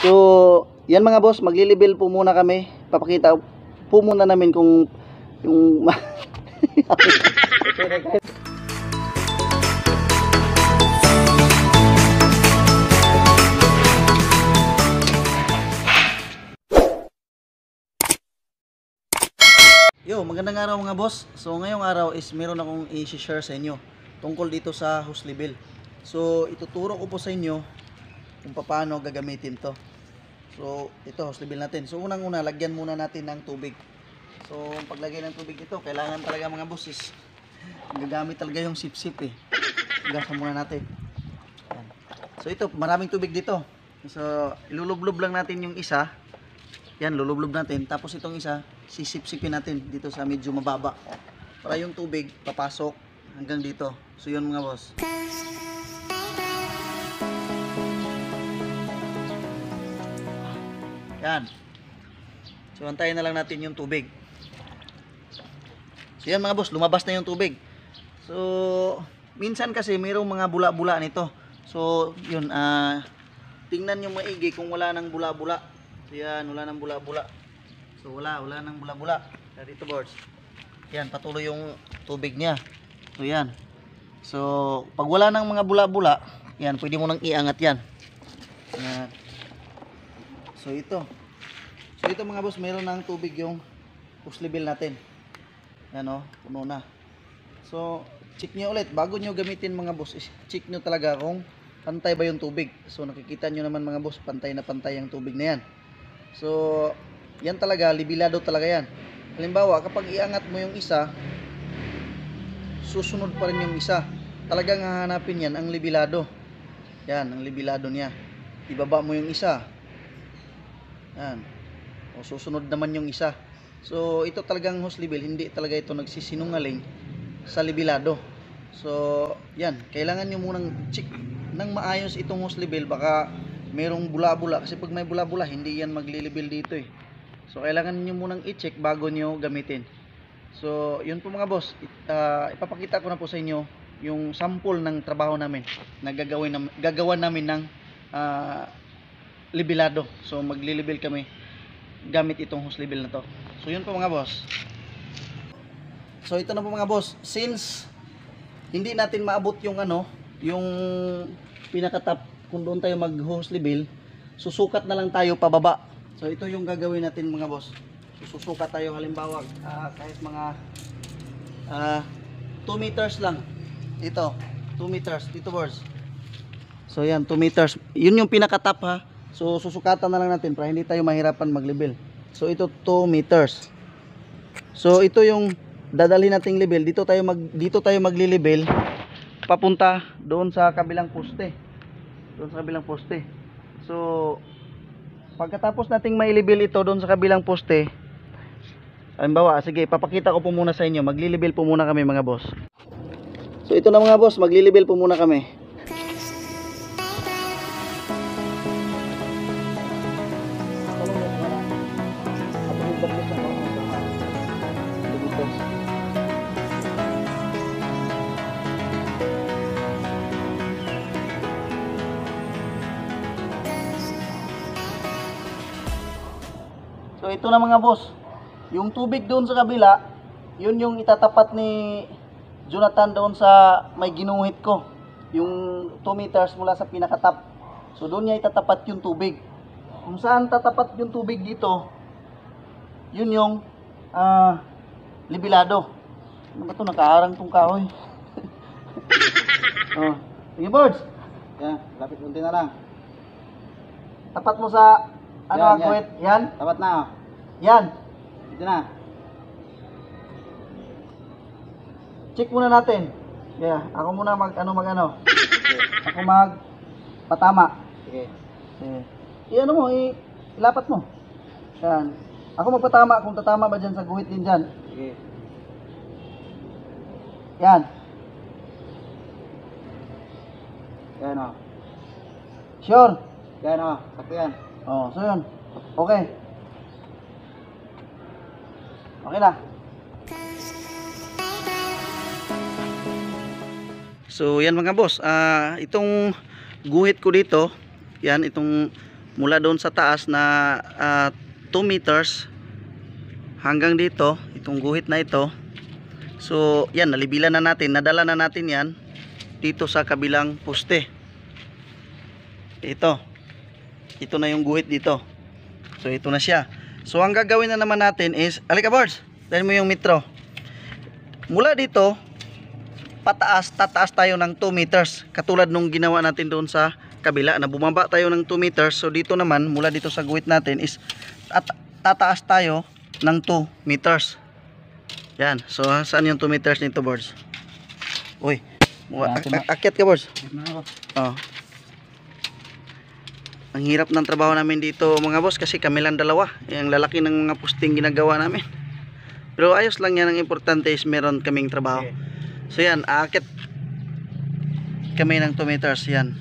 So, yan mga boss, magli-level po muna kami. Papakita po muna namin kung yung Yo, magandang araw mga boss. So ngayong araw is meron akong i-share sa inyo tungkol dito sa house level. So ituturo ko po sa inyo kung paano gagamitin 'to. So, ito, host natin. So, unang-una, lagyan muna natin ng tubig. So, ang paglagay ng tubig dito, kailangan talaga mga bosses. Gagamit talaga yung sip-sip eh. Gasa muna natin. Ayan. So, ito, maraming tubig dito. So, ilulublob lang natin yung isa. Yan, lulublob natin. Tapos itong isa, sisip-sipin natin dito sa medyo mababa. Para yung tubig, papasok hanggang dito. So, yun mga boss. Yan. So antayin na lang natin yung tubig. So yan mga boss, lumabas na yung tubig. So minsan kasi mayroong mga bula-bula nito. So yun, ah, uh, tingnan nyo maigi kung wala nang bula-bula. So yan, wala nang bula-bula. So wala, wala nang bula-bula. Dito boss. Yan, patuloy yung tubig niya. So yan. So pag wala nang mga bula-bula, yan, pwede mo nang iangat yan. Yan. So ito, So ito mga boss, meron ng tubig yung push level natin. Yan o, oh, puno na. So, check nyo ulit. Bago nyo gamitin mga boss, check nyo talaga kung pantay ba yung tubig. So, nakikita nyo naman mga boss, pantay na pantay ang tubig na yan. So, yan talaga, libilado talaga yan. Halimbawa, kapag iangat mo yung isa, susunod pa rin yung isa. Talagang hahanapin yan, ang libilado. Yan, ang libilado niya. Ibaba mo yung isa. Yan o susunod naman yung isa so ito talagang host level hindi talaga ito nagsisinungaling sa libilado so yan kailangan nyo munang check ng maayos itong host level baka merong bula-bula kasi pag may bula-bula hindi yan maglilibel dito eh so kailangan nyo munang i-check bago nyo gamitin so yun po mga boss It, uh, ipapakita ko na po sa inyo yung sample ng trabaho namin na gagawin, gagawa namin ng uh, ah, libilado so maglilibel kami gamit itong hose level na to. So yun po mga boss. So ito na po mga boss, since hindi natin maabot yung ano, yung pinaka-top kung doon tayo mag hose level, susukat na lang tayo pababa. So ito yung gagawin natin mga boss. susukat tayo halimbawa uh, kahit mga uh, ah, 2 meters lang. Ito, 2 meters dito boss. So yan 2 meters. Yun yung pinakatap top ha. So susukatan na lang natin para hindi tayo mahirapan mag-level. So ito 2 meters. So ito yung dadalhin nating level. Dito tayo mag dito tayo magle-level papunta doon sa kabilang poste. Doon sa kabilang poste. So pagkatapos nating mai-level ito doon sa kabilang poste, Halimbawa, sige, papakita ko po muna sa inyo. Maglilibel po muna kami mga boss. So ito na mga boss, maglilibel po muna kami. So ito na mga boss. Yung tubig doon sa kabila, yun yung itatapat ni Jonathan doon sa may ginuhit ko. Yung 2 meters mula sa pinakatap. So doon niya itatapat yung tubig. Kung saan tatapat yung tubig dito, yun yung uh, ah, libilado. Ano ba ito? Nakaarang tong kahoy. oh. Sige, birds. Yan, lapit unti na lang. Tapat mo sa ano ang kwit? Yan? Tapat na. Oh. Yan. Ito na. Check muna natin. Yeah, ako muna mag ano mag ano. Okay. Ako mag patama. Okay. Okay. I-ano mo, i ilapat mo. Yan. Ako magpatama kung tatama ba diyan sa guhit din diyan. Okay. Yan. Yan o. Oh. Sure. Yan o. Oh. Sakto yan. Oh, so yun. Okay. Okay na. So yan mga boss, uh, itong guhit ko dito, yan itong mula doon sa taas na uh, ah, 2 meters hanggang dito, itong guhit na ito. So yan, nalibilan na natin, nadala na natin yan dito sa kabilang poste. Ito ito na yung guhit dito so ito na siya so ang gagawin na naman natin is alika boards dahil mo yung metro mula dito pataas tataas tayo ng 2 meters katulad nung ginawa natin doon sa kabila na bumaba tayo ng 2 meters so dito naman mula dito sa guhit natin is at, tataas tayo ng 2 meters yan so ah, saan yung 2 meters nito boards uy akyat ka boards oh ang hirap ng trabaho namin dito mga boss kasi kami lang dalawa yung eh, lalaki ng mga posting ginagawa namin pero ayos lang yan ang importante is meron kaming trabaho so yan aakit kami ng 2 meters yan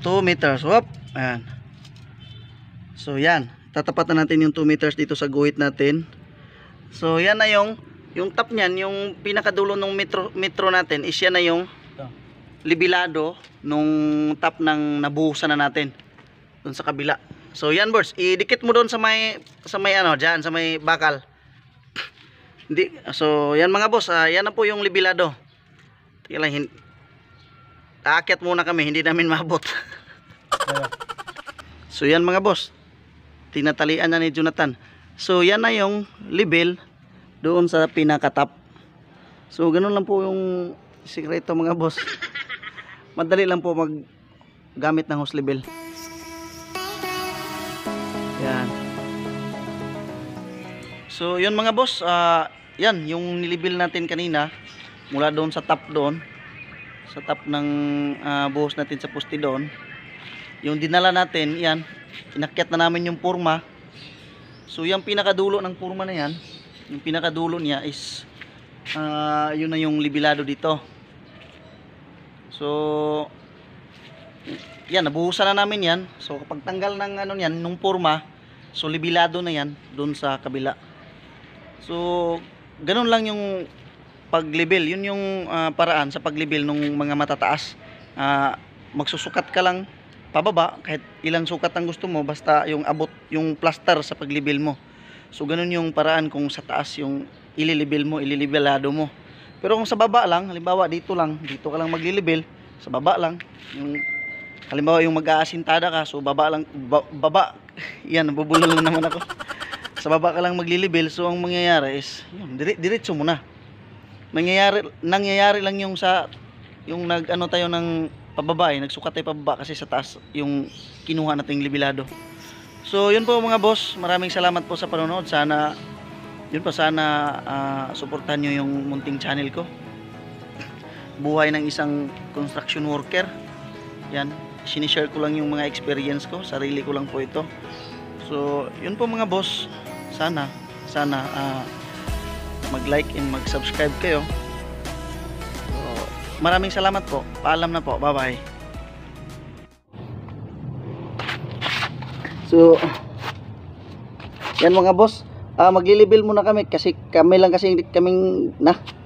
2 meters whoop ayan so yan tatapatan natin yung 2 meters dito sa guhit natin so yan na yung yung top nyan yung pinakadulo ng metro, metro natin is yan na yung libilado nung top ng nabuhusan na natin dun sa kabila so yan boards idikit mo doon sa may sa may ano diyan sa may bakal hindi so yan mga boss uh, yan na po yung libilado tila hin aakyat muna kami hindi namin mabot so yan mga boss tinatalian na ni Jonathan so yan na yung libel doon sa pinakatap so ganun lang po yung sikreto mga boss madali lang po mag gamit ng hose libel yan. So, yun mga boss, uh, yan, yung nilibil natin kanina, mula doon sa top doon, sa top ng uh, buhos natin sa poste doon, yung dinala natin, yan, inakyat na namin yung purma. So, yung pinakadulo ng purma na yan, yung pinakadulo niya is, uh, yun na yung libilado dito. So, yan, nabuhusan na namin yan. So, kapag tanggal ng ano yan, nung forma, so libilado na yan doon sa kabila. So, ganun lang yung paglibel. Yun yung uh, paraan sa paglibel ng mga matataas. Uh, magsusukat ka lang pababa kahit ilang sukat ang gusto mo basta yung abot yung plaster sa paglibel mo. So ganun yung paraan kung sa taas yung ililibel mo, ililibelado mo. Pero kung sa baba lang, halimbawa dito lang, dito ka lang maglilibel, sa baba lang, yung halimbawa yung mag-aasintada ka so baba lang ba, baba yan nabubulol na naman ako sa baba ka lang maglilibel so ang mangyayari is yun, dire, diretso muna. Mangyayari nangyayari, lang yung sa yung nag ano tayo ng pababa eh, nagsukat tayo pababa kasi sa taas yung kinuha nating libilado so yun po mga boss maraming salamat po sa panonood sana yun po sana uh, suportahan niyo yung munting channel ko buhay ng isang construction worker yan sinishare ko lang yung mga experience ko sarili ko lang po ito so yun po mga boss sana sana uh, ah, mag like and mag subscribe kayo so, maraming salamat po paalam na po bye bye so yan mga boss uh, maglilibil muna kami kasi kami lang kasi kaming na